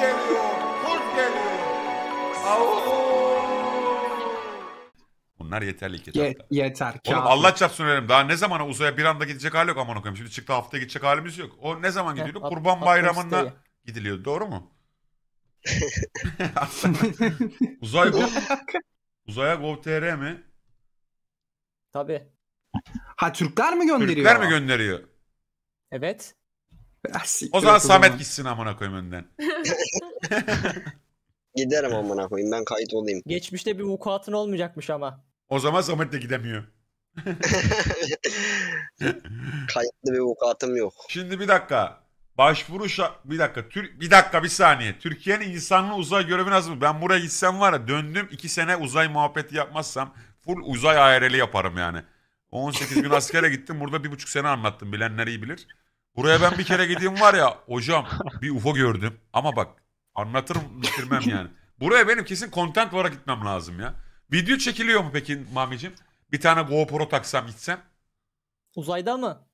geliyor, kurt geliyor. Bunlar yeterli iki Ye- yeter. Oğlum kağıt. Allah çarpsın ölelim. Daha ne zamana uzaya bir anda gidecek hali yok aman okuyayım. Şimdi çıktı haftaya gidecek halimiz yok. O ne zaman gidiyordu? Kurban Bayramı'nda gidiliyor. Doğru mu? Uzay bu. Uzaya Gov.tr mi? Tabii. Ha Türkler mi gönderiyor? Türkler mi gönderiyor? Evet. Ah, siktir O zaman et Samet gitsin amına koyayım önden. Giderim amına koyayım ben kayıt olayım. Geçmişte bir vukuatın olmayacakmış ama. O zaman Samet de gidemiyor. Kayıtlı bir vukuatım yok. Şimdi bir dakika. Başvuru şa- bir dakika Tür- bir dakika bir saniye. Türkiye'nin insanlı uzay görevi nasıl? Ben buraya gitsem var ya döndüm iki sene uzay muhabbeti yapmazsam full uzay ARL'i yaparım yani. 18 gün askere gittim burada bir buçuk sene anlattım bilenler iyi bilir. Buraya ben bir kere gideyim var ya hocam bir UFO gördüm ama bak anlatırım bitirmem yani. Buraya benim kesin kontent olarak gitmem lazım ya. Video çekiliyor mu peki Mami'cim? Bir tane GoPro taksam gitsem? Uzayda mı?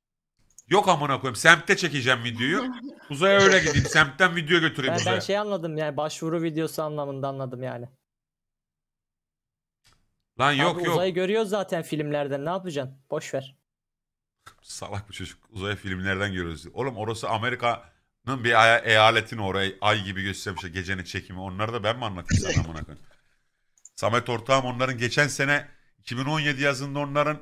Yok amına koyayım. Semtte çekeceğim videoyu. Uzaya öyle gideyim. Semtten video götüreyim ben, uzaya. Ben şey anladım yani başvuru videosu anlamında anladım yani. Lan yok Abi yok. Uzayı görüyoruz zaten filmlerden. Ne yapacaksın? Boş ver. Salak bir çocuk. Uzay filmlerden görüyoruz. Oğlum orası Amerika'nın bir aya- eyaletini oraya ay gibi göstermişler. Gecenin çekimi. Onları da ben mi anlatayım sana amına Samet ortağım onların geçen sene 2017 yazında onların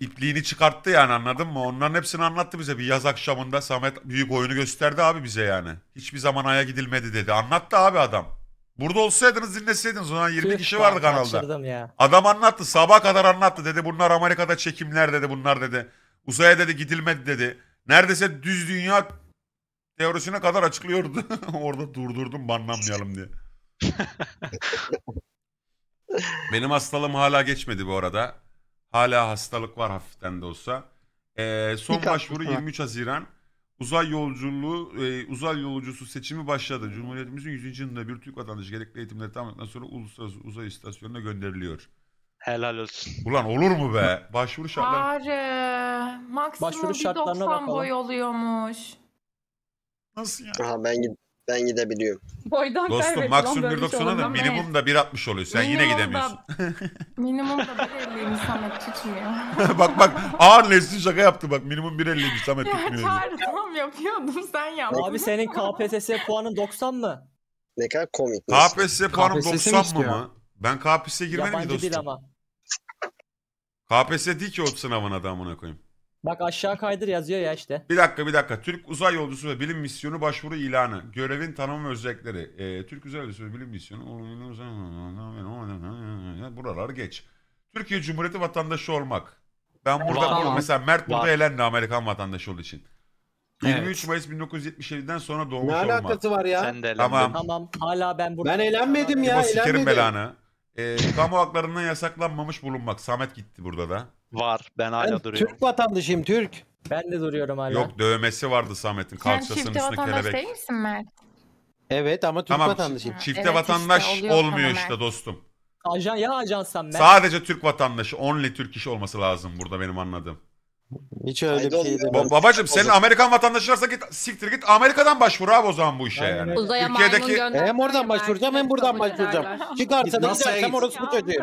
ipliğini çıkarttı yani anladın mı? Onların hepsini anlattı bize. Bir yaz akşamında Samet büyük oyunu gösterdi abi bize yani. Hiçbir zaman aya gidilmedi dedi. Anlattı abi adam. Burada olsaydınız dinleseydiniz. O zaman 20 Tüh, kişi vardı kanalda. Adam anlattı. sabah kadar anlattı dedi. Bunlar Amerika'da çekimler dedi. Bunlar dedi. Uzaya dedi gidilmedi dedi. Neredeyse düz dünya teorisine kadar açıklıyordu. Orada durdurdum banlanmayalım diye. Benim hastalığım hala geçmedi bu arada. Hala hastalık var hafiften de olsa. Ee, son başvuru 23 Haziran. Uzay yolculuğu, e, uzay yolcusu seçimi başladı. Cumhuriyetimizin 100. yılında bir Türk vatandaşı gerekli eğitimleri tamamladıktan sonra uluslararası uzay istasyonuna gönderiliyor. Helal olsun. Ulan olur mu be? Başvuru şartları... Hayır. Maksimum Başvuru şartlarına 1.90 bakalım. boy oluyormuş. Nasıl yani? Aha ben git ben gidebiliyorum. Boydan Dostum maksimum 1.90'a da minimum da 1.60 oluyor. Sen yine gidemiyorsun. minimum da 1.50'ymiş Samet tutmuyor. bak bak ağır Nesin şaka yaptı bak. Minimum 1.50'ymiş Samet tutmuyor. Ya pardon yapıyordum sen yaptın. Abi senin KPSS puanın 90 mı? Ne kadar komik. KPSS puanım 90 mı mı? Ben KPSS'e girmedim ki Yabancı dostum. ama. KPSS değil ki o sınavın adamına amına koyayım. Bak aşağı kaydır yazıyor ya işte. Bir dakika bir dakika. Türk Uzay Yolcusu ve Bilim Misyonu başvuru ilanı. Görevin Tanımı özellikleri. Ee, Türk Uzay Yolcusu ve Bilim Misyonu. Buraları geç. Türkiye Cumhuriyeti vatandaşı olmak. Ben burada tamam. mesela Mert burada Var. elendi Amerikan vatandaşı olduğu için. 23 evet. Mayıs 1977'den sonra doğmuş Ne olmak. alakası var ya? Sen de Tamam. Tamam. Hala ben burada. Ben elenmedim ya. Sikerim eğlenmedim. belanı. Ee, kamu haklarından yasaklanmamış bulunmak. Samet gitti burada da. Var. Ben hala Ben duruyorum. Türk vatandaşıyım Türk. Ben de duruyorum hala. Yok dövmesi vardı Samet'in Sen kalçasının çifte üstünde vatandaş kelebek. değil misin Mert? Evet ama Türk Tamam vatandaşıyım. çi- çifte Evet, vatandaş oluyor olmuyor tamamen. işte dostum. Ajan ya ajansam ben. Sadece Türk vatandaşı only Türk kişi olması lazım burada benim anladığım. Hiç öyle bir şey değil. Ba- babacım senin Amerikan vatandaşı varsa git siktir git Amerika'dan başvur abi o zaman bu işe yani. Uzaya Türkiye'deki- Hem oradan başvuracağım hem buradan başvuracağım. Çıkarsa da NASA'ya gidersem git. orospu çocuğu.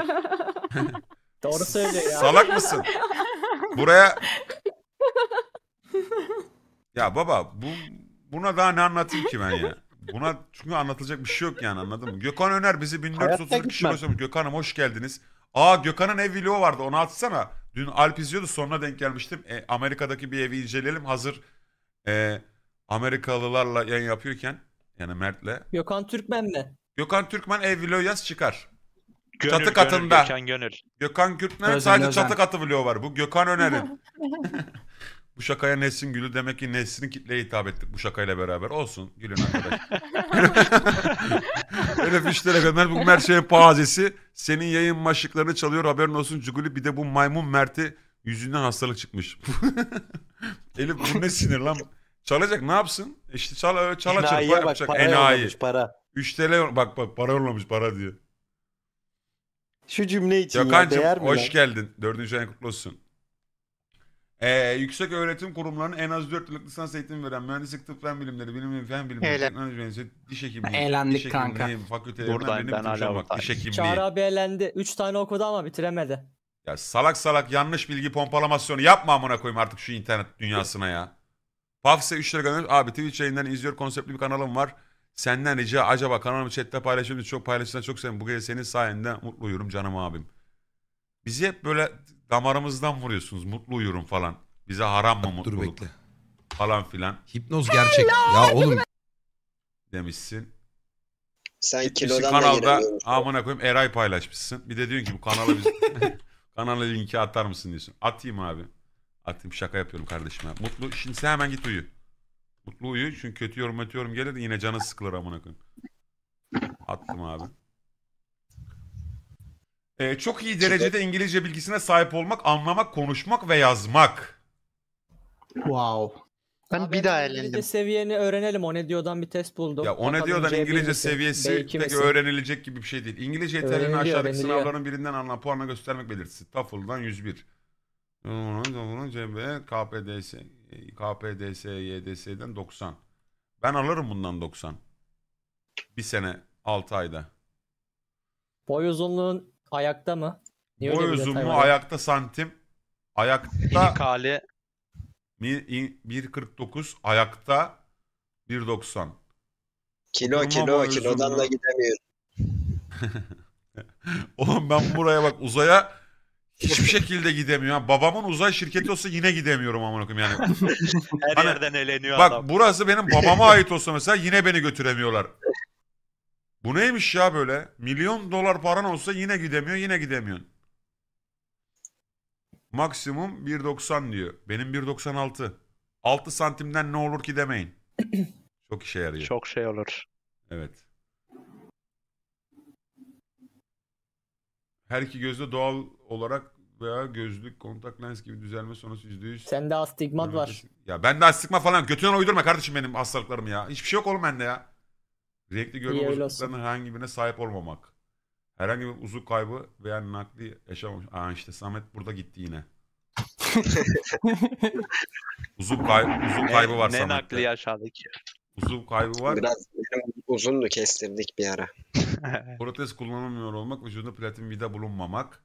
Doğru söyle ya. Salak mısın? Buraya... Ya baba bu buna daha ne anlatayım ki ben ya? Buna çünkü anlatılacak bir şey yok yani anladın mı? Gökhan Öner bizi 1433 kişi gösteriyor. Gökhan'ım hoş geldiniz. Aa Gökhan'ın ev video vardı onu atsana. Dün Alp izliyordu Sonuna denk gelmiştim. E, Amerika'daki bir evi inceleyelim hazır e, Amerikalılarla yayın yapıyorken. Yani Mert'le. Gökhan Türkmen mi? Gökhan Türkmen ev video yaz çıkar. Gönül, çatı katında. Gönül, Gökhan Gönül. Gökhan Kürtmen'in sadece Özen. çatı katı biliyor var. Bu Gökhan Öner'in. bu şakaya Nesin Gül'ü demek ki Nesin'in kitleye hitap ettik bu şakayla beraber. Olsun gülün arkadaş. Öyle fişlere kadar bu her şeyin pazesi. Senin yayın maşıklarını çalıyor haberin olsun Cuguli. Bir de bu maymun Mert'i yüzünden hastalık çıkmış. Elif bu ne sinir lan? Çalacak ne yapsın? İşte çal, çalacak. Enayiye bak yapacak. para yollamış para. 3 TL bak bak para yollamış para diyor. Şu cümle için Gökhan'cığım ya, değer mi? hoş lan? geldin. Dördüncü ayın kutlu olsun. Ee, yüksek öğretim kurumlarının en az 4 yıllık lisans eğitimi veren mühendislik, tıp, fen bilimleri, bilim ve fen bilimleri, Eyle. teknoloji mühendisliği, diş hekimliği, Eğlendik diş kanka. hekimliği, fakültelerinden Buradayım, birini ben hala bitireceğim bak, buradayım. diş Çağrı abi elendi. 3 tane okudu ama bitiremedi. Ya salak salak yanlış bilgi pompalamasyonu yapma amına koyayım artık şu internet dünyasına ya. Pafse 3 lira göndermiş. Abi Twitch yayınlarını izliyor konseptli bir kanalım var. Senden rica acaba kanalımı chatte paylaşabilir Çok paylaşılan çok sevdim. Bu gece senin sayende mutlu uyurum canım abim. Bizi hep böyle damarımızdan vuruyorsunuz. Mutlu uyurum falan. Bize haram mı Dur mutluluk bekle. falan filan Hipnoz gerçek. Ya oğlum demişsin. Sen Gitmişsin kilodan kanalda giremiyorsun. amına koyayım Eray paylaşmışsın. Bir de diyorsun ki bu kanala biz kanala linki atar mısın diyorsun. Atayım abi. Atayım şaka yapıyorum kardeşim. abi. Mutlu. Şimdi sen hemen git uyu. Mutlu uyu çünkü kötü yorum atıyorum gelir de yine canı sıkılır amına koyayım. Attım abi. Ee, çok iyi derecede İngilizce bilgisine sahip olmak, anlamak, konuşmak ve yazmak. Wow. Ben Abi bir daha İngilizce seviyeni öğrenelim. O ne diyordan bir test buldum. Ya o ne diyordan İngilizce seviyesi pek öğrenilecek gibi bir şey değil. İngilizce yeterliliğini aşağıdaki sınavların birinden alınan puanla göstermek belirtisi. TOEFL'dan 101. CB, KPDS, KPDS, YDS'den 90. Ben alırım bundan 90. Bir sene, 6 ayda. Boy uzunluğun ayakta mı? Niye Boy uzunluğu ayakta santim. Ayakta... Kale. 1.49 ayakta 1.90. Kilo kilo kilo kilodan da gidemiyorum. Oğlum ben buraya bak uzaya Hiçbir şekilde gidemiyor. Babamın uzay şirketi olsa yine gidemiyorum amına koyayım yani. Her Hani- yerden eleniyor Bak adam. burası benim babama ait olsa mesela yine beni götüremiyorlar. Bu neymiş ya böyle? Milyon dolar paran olsa yine gidemiyor, yine gidemiyorsun. Maksimum 1.90 diyor. Benim 1.96. 6 santimden ne olur ki demeyin. Çok işe yarıyor. Çok şey olur. Evet. Her iki gözde doğal olarak veya gözlük, kontak lens gibi düzelme sonrası %100. Sende astigmat var. Ya bende astigma falan yok. Götünden uydurma kardeşim benim hastalıklarım ya. Hiçbir şey yok oğlum bende ya. Renkli görme bozukluklarının herhangi birine sahip olmamak. Herhangi bir uzuk kaybı veya nakli yaşamamış. Aa işte Samet burada gitti yine. Uzuk kay uzuk kaybı var Samet'te. Ne nakli yaşadık ya. Uzuk kaybı var. Biraz uzundu kestirdik bir ara. Protez kullanılmıyor olmak, vücudunda platin vida bulunmamak.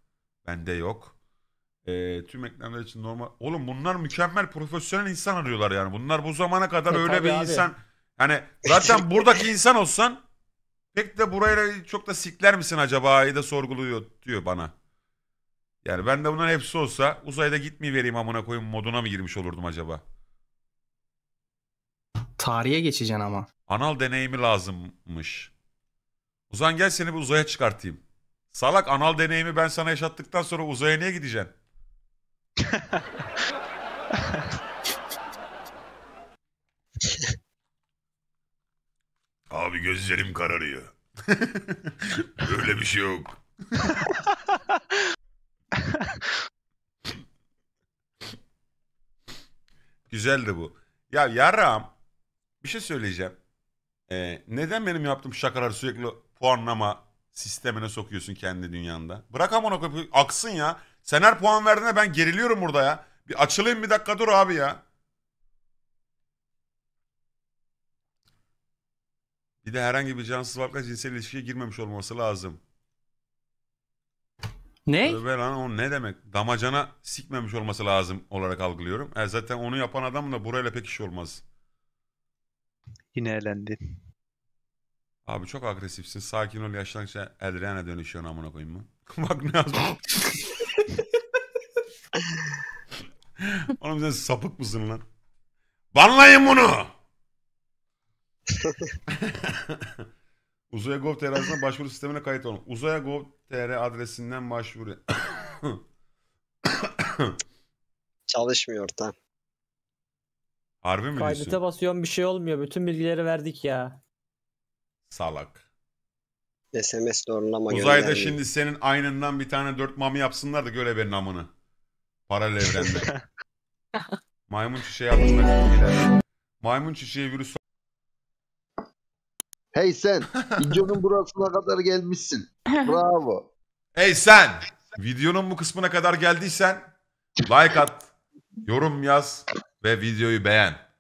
Bende yok. E, tüm eklemler için normal. Oğlum bunlar mükemmel profesyonel insan arıyorlar yani. Bunlar bu zamana kadar e, öyle bir abi. insan. Yani zaten buradaki insan olsan pek de burayla çok da sikler misin acaba'yı da sorguluyor diyor bana. Yani ben de bunların hepsi olsa uzayda gitmeyi amına koyayım moduna mı girmiş olurdum acaba? Tarihe geçeceksin ama. Anal deneyimi lazımmış. Ozan gel seni bir uzaya çıkartayım. Salak anal deneyimi ben sana yaşattıktan sonra uzaya niye gideceksin? Abi gözlerim kararıyor. Öyle bir şey yok. Güzeldi bu. Ya yaram bir şey söyleyeceğim. Ee, neden benim yaptığım şakalar sürekli puanlama sistemine sokuyorsun kendi dünyanda. Bırak amına koyayım aksın ya. Sen her puan verdiğine ben geriliyorum burada ya. Bir açılayım bir dakika dur abi ya. Bir de herhangi bir cansız varlıkla cinsel ilişkiye girmemiş olması lazım. Ne? Tövbe lan o ne demek? Damacana sikmemiş olması lazım olarak algılıyorum. E zaten onu yapan adam da burayla pek iş olmaz. Yine elendi. Abi çok agresifsin. Sakin ol yaşlanınca Adriana dönüşüyorsun amına koyayım mı? Bak ne yazmış. Oğlum sen sapık mısın lan? Banlayın bunu! Uzaya Gov adresinden başvuru sistemine kayıt olun. Uzaya Gov adresinden başvuru. Çalışmıyor tam. Harbi mi diyorsun? basıyorum bir şey olmuyor. Bütün bilgileri verdik ya. Salak. SMS doğrulama Uzayda gönderdi. şimdi senin aynından bir tane dört mami yapsınlar da göl haberin namını. Paralel evrende. Maymun çiçeği yapmışlar. Maymun çiçeği virüs... Hey sen, videonun burasına kadar gelmişsin. Bravo. Hey sen, videonun bu kısmına kadar geldiysen like at, yorum yaz ve videoyu beğen.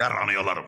Yaranı yolarım.